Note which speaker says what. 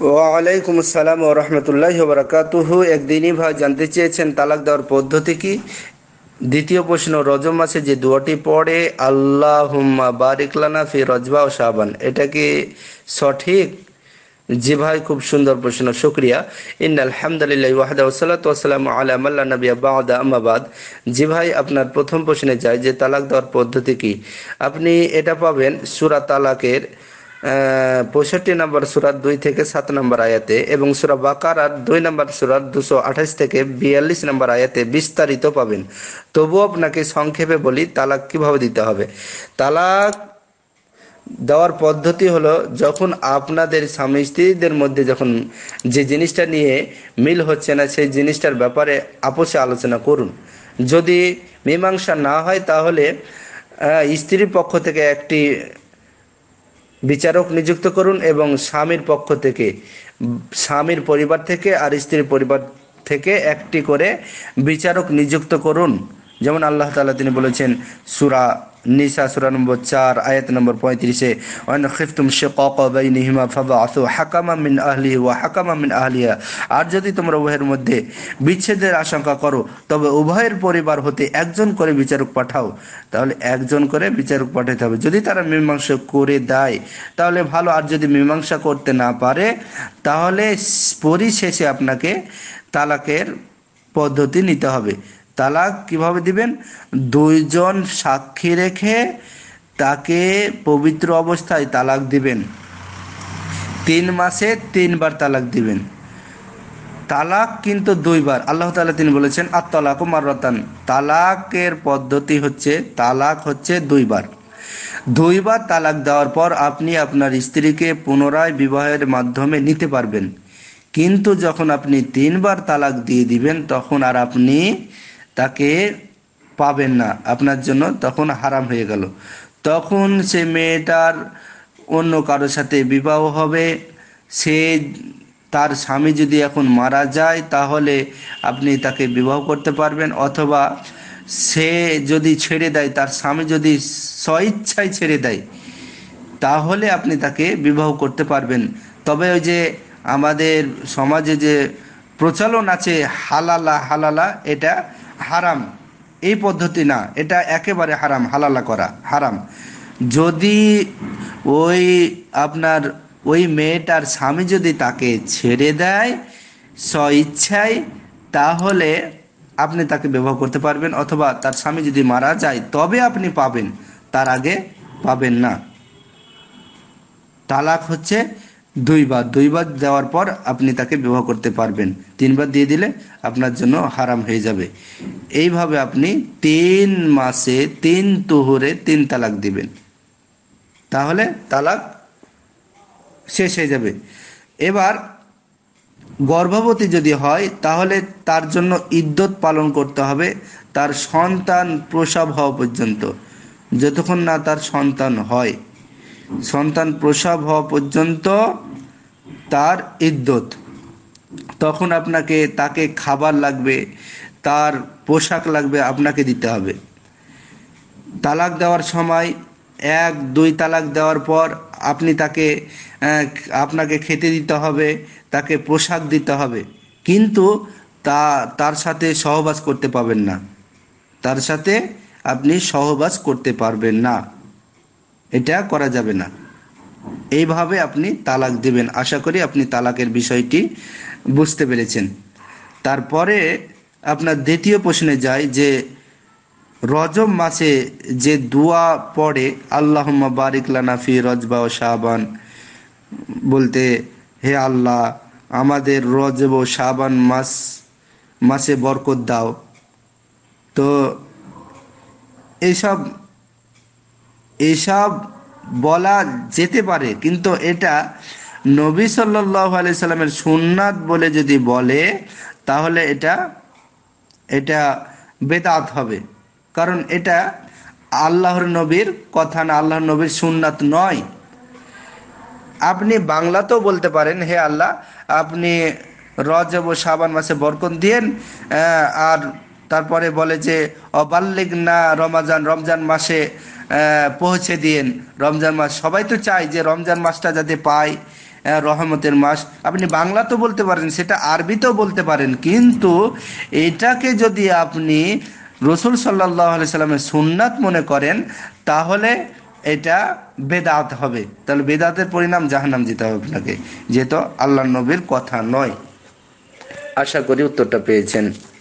Speaker 1: ওয়ালাইকুম আসসালাম ও রহমতুল্লাহ বারাকাতুহু একদিনই ভাই জানতে চেয়েছেন তালাক দেওয়ার পদ্ধতি কি দ্বিতীয় প্রশ্ন রজম মাসে যে দুয়াটি পড়ে আল্লাহ বারিকলানা ফি রজবা ও সাবান এটা কি সঠিক জি ভাই খুব সুন্দর প্রশ্ন শুক্রিয়া ইন আলহামদুলিল্লাহ ওয়াহদা ওসালাত ওসালাম আলাম আল্লাহ নবী আবাহদা আমাবাদ জি ভাই আপনার প্রথম প্রশ্নে যায় যে তালাক দেওয়ার পদ্ধতি কি আপনি এটা পাবেন সুরা তালাকের পঁয়ষট্টি নম্বর সুরাত দুই থেকে সাত নম্বর আয়াতে এবং সুরা বাকারার দুই নম্বর সুরাত দুশো আঠাশ থেকে বিয়াল্লিশ নম্বর আয়াতে বিস্তারিত পাবেন তবু আপনাকে সংক্ষেপে বলি তালাক কিভাবে দিতে হবে তালাক দেওয়ার পদ্ধতি হলো যখন আপনাদের স্বামী স্ত্রীদের মধ্যে যখন যে জিনিসটা নিয়ে মিল হচ্ছে না সেই জিনিসটার ব্যাপারে আপোষে আলোচনা করুন যদি মীমাংসা না হয় তাহলে স্ত্রীর পক্ষ থেকে একটি বিচারক নিযুক্ত করুন এবং স্বামীর পক্ষ থেকে স্বামীর পরিবার থেকে আর স্ত্রীর পরিবার থেকে একটি করে বিচারক নিযুক্ত করুন যেমন আল্লাহ তালা তিনি বলেছেন সুরা নিসা সুরা নম্বর চার আয়াত নম্বর পঁয়ত্রিশে অন্য খিফতুম নিহিমা ফাবা আসো হাকামা মিন আহলি ও হাকামা মিন আহলিয়া আর যদি তোমরা উভয়ের মধ্যে বিচ্ছেদের আশঙ্কা করো তবে উভয়ের পরিবার হতে একজন করে বিচারক পাঠাও তাহলে একজন করে বিচারক পাঠাতে হবে যদি তারা মীমাংসা করে দেয় তাহলে ভালো আর যদি মীমাংসা করতে না পারে তাহলে পরিশেষে আপনাকে তালাকের পদ্ধতি নিতে হবে তালাক কিভাবে দিবেন দুইজন সাক্ষী রেখে তাকে পবিত্র অবস্থায় তালাক দিবেন তিন মাসে তিনবার তালাক দিবেন তালাক কিন্তু দুইবার আল্লাহ তালা তিনি বলেছেন আত্মালাক ও মারতান তালাকের পদ্ধতি হচ্ছে তালাক হচ্ছে দুইবার দুইবার তালাক দেওয়ার পর আপনি আপনার স্ত্রীকে পুনরায় বিবাহের মাধ্যমে নিতে পারবেন কিন্তু যখন আপনি তিনবার তালাক দিয়ে দিবেন তখন আর আপনি তাকে পাবেন না আপনার জন্য তখন হারাম হয়ে গেল তখন সে মেয়েটার অন্য কারোর সাথে বিবাহ হবে সে তার স্বামী যদি এখন মারা যায় তাহলে আপনি তাকে বিবাহ করতে পারবেন অথবা সে যদি ছেড়ে দেয় তার স্বামী যদি স্বইচ্ছায় ছেড়ে দেয় তাহলে আপনি তাকে বিবাহ করতে পারবেন তবে ওই যে আমাদের সমাজে যে প্রচলন আছে হালালা হালালা এটা হারাম এই পদ্ধতি না এটা একেবারে হারাম হালালা করা হারাম যদি ওই আপনার ওই মেয়েটার স্বামী যদি তাকে ছেড়ে দেয় স ইচ্ছায় তাহলে আপনি তাকে ব্যবহার করতে পারবেন অথবা তার স্বামী যদি মারা যায় তবে আপনি পাবেন তার আগে পাবেন না তালাক হচ্ছে দুইবার দুইবার দেওয়ার পর আপনি তাকে বিবাহ করতে পারবেন তিনবার দিয়ে দিলে আপনার জন্য হারাম হয়ে যাবে এইভাবে আপনি তিন মাসে তিন তোহরে তিন তালাক দিবেন তাহলে তালাক শেষ হয়ে যাবে এবার গর্ভবতী যদি হয় তাহলে তার জন্য ইদ্যত পালন করতে হবে তার সন্তান প্রসব হওয়া পর্যন্ত যতক্ষণ না তার সন্তান হয় সন্তান প্রসব হওয়া পর্যন্ত তার ইদ্যত তখন আপনাকে তাকে খাবার লাগবে তার পোশাক লাগবে আপনাকে দিতে হবে তালাক দেওয়ার সময় এক দুই তালাক দেওয়ার পর আপনি তাকে আপনাকে খেতে দিতে হবে তাকে পোশাক দিতে হবে কিন্তু তা তার সাথে সহবাস করতে পাবেন না তার সাথে আপনি সহবাস করতে পারবেন না এটা করা যাবে না এইভাবে আপনি তালাক দিবেন আশা করি আপনি তালাকের বিষয়টি বুঝতে পেরেছেন তারপরে আপনার দ্বিতীয় প্রশ্নে যায় যে রজব মাসে যে দোয়া পড়ে আল্লাহ বারিক লানাফি রজবা ও শাহবান বলতে হে আল্লাহ আমাদের রজব ও শাহবান মাস মাসে বরকত দাও তো এইসব এসব বলা যেতে পারে কিন্তু এটা নবী সাল্লাহ আলি সাল্লামের সুন্নাত বলে যদি বলে তাহলে এটা এটা বেদাত হবে কারণ এটা আল্লাহর নবীর কথা না আল্লাহর নবীর সুন্নাত নয় আপনি বাংলাতেও বলতে পারেন হে আল্লাহ আপনি রজব ও সাবান মাসে বরকন দিয়েন আর তারপরে বলে যে অবাল্লিক না রমাজান রমজান মাসে পৌঁছে দিন রমজান মাস সবাই তো চায় যে রমজান মাসটা যাতে পায় রহমতের মাস আপনি বাংলা তো বলতে পারেন সেটা আরবিতেও বলতে পারেন কিন্তু এটাকে যদি আপনি রসুল সাল্লাহ সাল্লামের সুন্নাত মনে করেন তাহলে এটা বেদাত হবে তাহলে বেদাতের পরিণাম জাহান্নাম দিতে হবে আপনাকে যেহেতু আল্লাহ নবীর কথা নয় আশা করি উত্তরটা পেয়েছেন